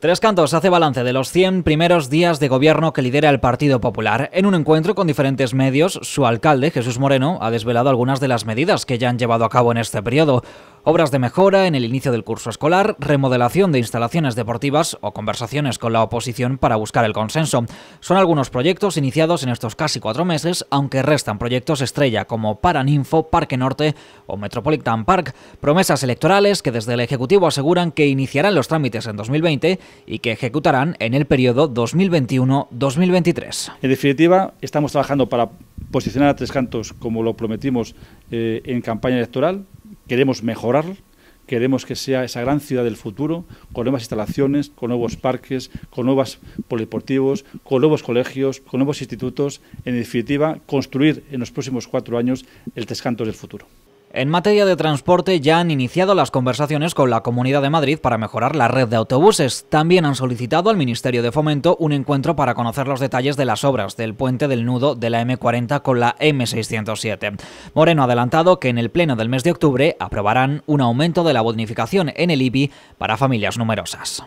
Tres Cantos hace balance de los 100 primeros días de gobierno que lidera el Partido Popular. En un encuentro con diferentes medios, su alcalde, Jesús Moreno, ha desvelado algunas de las medidas que ya han llevado a cabo en este periodo. Obras de mejora en el inicio del curso escolar, remodelación de instalaciones deportivas o conversaciones con la oposición para buscar el consenso. Son algunos proyectos iniciados en estos casi cuatro meses, aunque restan proyectos estrella como Paraninfo, Parque Norte o Metropolitan Park. Promesas electorales que desde el Ejecutivo aseguran que iniciarán los trámites en 2020 y que ejecutarán en el periodo 2021-2023. En definitiva, estamos trabajando para posicionar a Tres Cantos como lo prometimos eh, en campaña electoral queremos mejorar, queremos que sea esa gran ciudad del futuro, con nuevas instalaciones, con nuevos parques, con nuevos polideportivos, con nuevos colegios, con nuevos institutos, en definitiva, construir en los próximos cuatro años el Tres del futuro. En materia de transporte ya han iniciado las conversaciones con la Comunidad de Madrid para mejorar la red de autobuses. También han solicitado al Ministerio de Fomento un encuentro para conocer los detalles de las obras del puente del nudo de la M40 con la M607. Moreno ha adelantado que en el pleno del mes de octubre aprobarán un aumento de la bonificación en el IBI para familias numerosas.